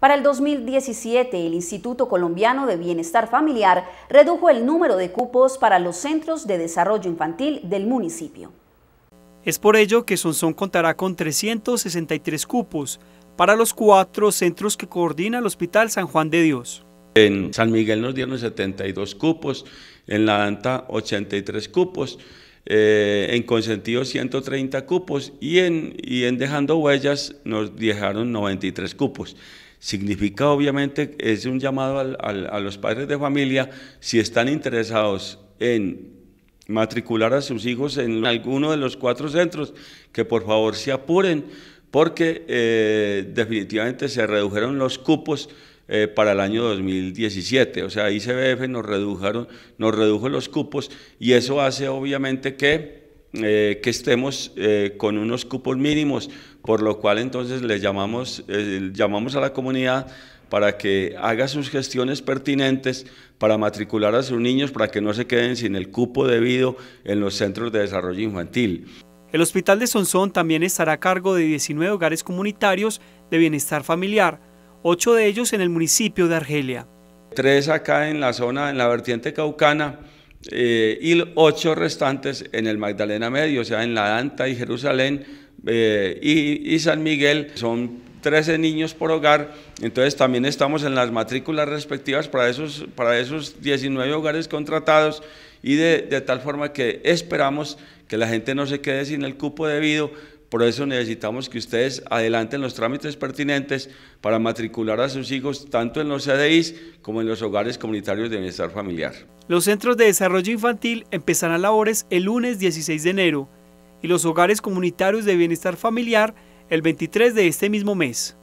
Para el 2017, el Instituto Colombiano de Bienestar Familiar redujo el número de cupos para los centros de desarrollo infantil del municipio. Es por ello que Sonsón contará con 363 cupos para los cuatro centros que coordina el Hospital San Juan de Dios. En San Miguel nos dieron 72 cupos, en La Anta 83 cupos, eh, en Consentido 130 cupos y en, y en Dejando Huellas nos dejaron 93 cupos significa obviamente, es un llamado a los padres de familia, si están interesados en matricular a sus hijos en alguno de los cuatro centros, que por favor se apuren, porque eh, definitivamente se redujeron los cupos eh, para el año 2017. O sea, ICBF nos, redujeron, nos redujo los cupos y eso hace obviamente que eh, que estemos eh, con unos cupos mínimos, por lo cual entonces le llamamos, eh, llamamos a la comunidad para que haga sus gestiones pertinentes para matricular a sus niños para que no se queden sin el cupo debido en los centros de desarrollo infantil. El Hospital de Sonsón también estará a cargo de 19 hogares comunitarios de bienestar familiar, ocho de ellos en el municipio de Argelia. Tres acá en la zona, en la vertiente caucana, eh, y ocho restantes en el Magdalena Medio, o sea, en la Anta y Jerusalén eh, y, San Miguel. Son 13 niños por hogar, entonces también estamos en las matrículas respectivas para esos, para esos 19 hogares contratados y de, tal forma que esperamos que la gente no se quede sin el cupo debido por eso necesitamos que ustedes adelanten los trámites pertinentes para matricular a sus hijos tanto en los CDIs como en los hogares comunitarios de bienestar familiar. Los centros de desarrollo infantil empezarán labores el lunes 16 de enero y los hogares comunitarios de bienestar familiar el 23 de este mismo mes.